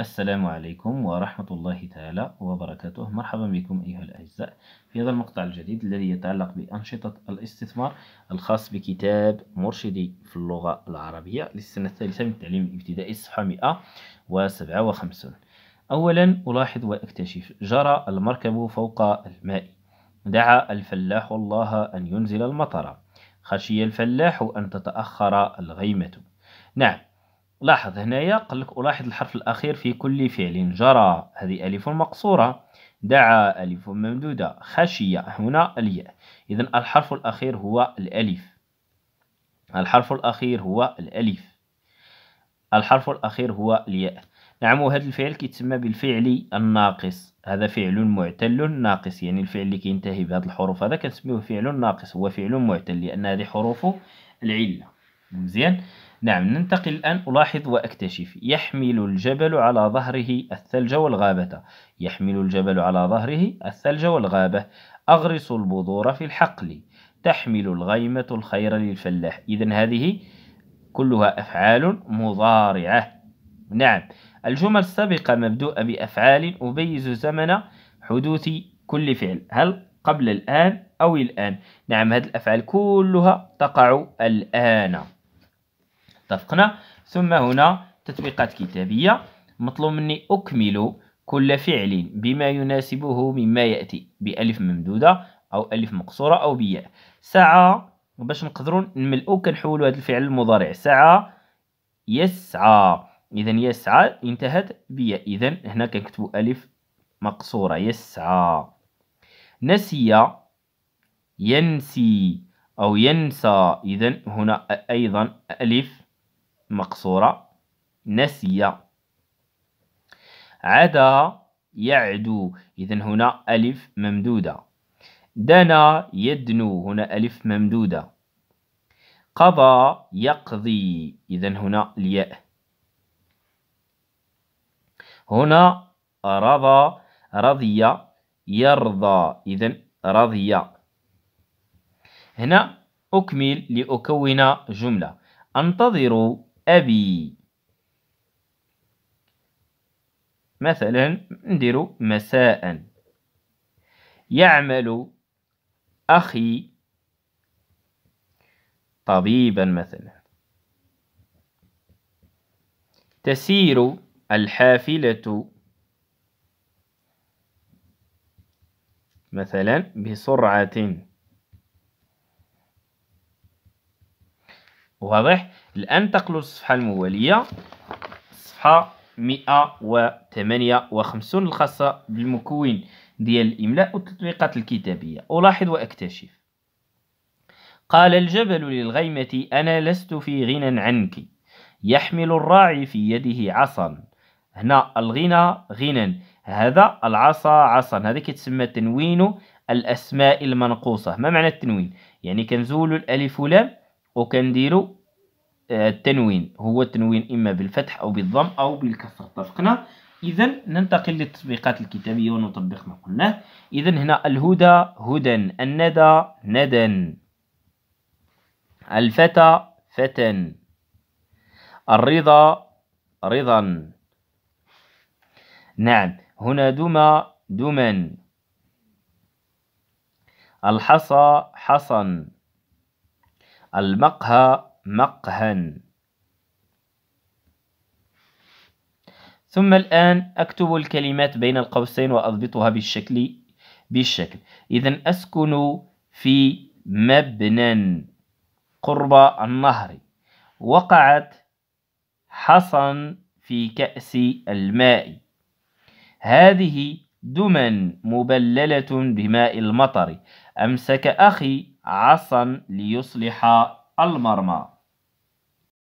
السلام عليكم ورحمة الله تعالى وبركاته مرحبا بكم أيها الأعزاء في هذا المقطع الجديد الذي يتعلق بأنشطة الاستثمار الخاص بكتاب مرشدي في اللغة العربية للسنة الثالثة من التعليم الابتدائي الصفحة 157 أولا ألاحظ وأكتشف جرى المركب فوق الماء دعا الفلاح الله أن ينزل المطر خشي الفلاح أن تتأخر الغيمة نعم لاحظ هنايا قال لك ألاحظ الحرف الأخير في كل فعل جرى هذه ألف مقصورة دعا ألف ممدودة خشية هنا الياء إذا الحرف الأخير هو الألف الحرف الأخير هو الألف الحرف الأخير هو الياء نعم وهذا الفعل كيتسمى بالفعل الناقص هذا فعل معتل ناقص يعني الفعل اللي كينتهي بهذه الحروف هذا كنسميوه فعل ناقص هو فعل معتل لأن هذه حروف العلة مزيان نعم ننتقل الآن ألاحظ وأكتشف يحمل الجبل على ظهره الثلج والغابة يحمل الجبل على ظهره الثلج والغابة أغرس البذور في الحقل تحمل الغيمة الخير للفلاح إذا هذه كلها أفعال مضارعة نعم الجمل السابقة مبدوءة بأفعال أبيز زمن حدوث كل فعل هل قبل الآن أو الآن نعم هذه الأفعال كلها تقع الآن اتفقنا ثم هنا تطبيقات كتابية مطلوب مني أكمل كل فعل بما يناسبه مما يأتي بألف ممدودة أو ألف مقصورة أو بياء ساعة باش نقدروا نملؤوا كنحولوا هذا الفعل المضارع ساعة يسعى إذا يسعى انتهت بياء إذا هنا كنكتبوا ألف مقصورة يسعى نسي ينسي أو ينسى إذا هنا أيضا ألف مقصورة نسي عدا يعدو إذا هنا ألف ممدودة دنا يدنو هنا ألف ممدودة قضى يقضي إذا هنا الياء هنا رضى رضي يرضى إذا رضي هنا أكمل لأكون جملة أنتظروا أبي مثلا نديرو مساء يعمل أخي طبيبا مثلا تسير الحافلة مثلا بسرعة واضح الآن تقلل الصفحة الموالية الصفحة 158 الخاصة بالمكون ديال الإملاء والتطبيقات الكتابية ألاحظ وأكتشف قال الجبل للغيمة أنا لست في غنى عنك يحمل الراعي في يده عصا هنا الغنى غنى هذا العصا عصا هذا كيتسمى تنوين الأسماء المنقوصة ما معنى التنوين يعني كنزول الألف ولام وكنديرو آه، التنوين هو التنوين إما بالفتح أو بالضم أو بالكسر اتفقنا إذا ننتقل للتطبيقات الكتابية ونطبق ما قلناه إذا هنا الهدى هدى الندى ندى الفتى فتى الرضا رضا نعم هنا دمى دما الحصى حصن المقهى مقهى ثم الآن أكتب الكلمات بين القوسين وأضبطها بالشكل بالشكل إذا أسكن في مبنى قرب النهر وقعت حصن في كأس الماء هذه دمى مبللة بماء المطر أمسك أخي عصا ليصلح المرمى